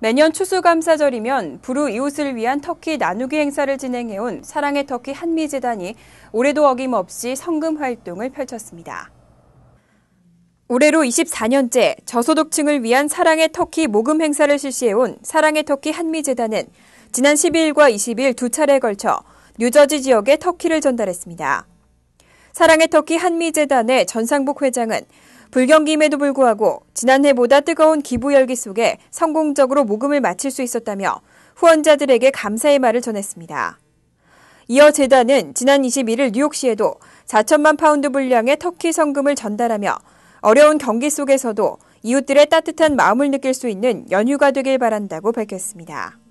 매년 추수감사절이면 부르 이웃을 위한 터키 나누기 행사를 진행해온 사랑의 터키 한미재단이 올해도 어김없이 성금 활동을 펼쳤습니다. 올해로 24년째 저소득층을 위한 사랑의 터키 모금 행사를 실시해온 사랑의 터키 한미재단은 지난 12일과 20일 두 차례에 걸쳐 뉴저지 지역에 터키를 전달했습니다. 사랑의 터키 한미재단의 전상복 회장은 불경기임에도 불구하고 지난해보다 뜨거운 기부 열기 속에 성공적으로 모금을 마칠 수 있었다며 후원자들에게 감사의 말을 전했습니다. 이어 재단은 지난 21일 뉴욕시에도 4천만 파운드 분량의 터키 성금을 전달하며 어려운 경기 속에서도 이웃들의 따뜻한 마음을 느낄 수 있는 연휴가 되길 바란다고 밝혔습니다.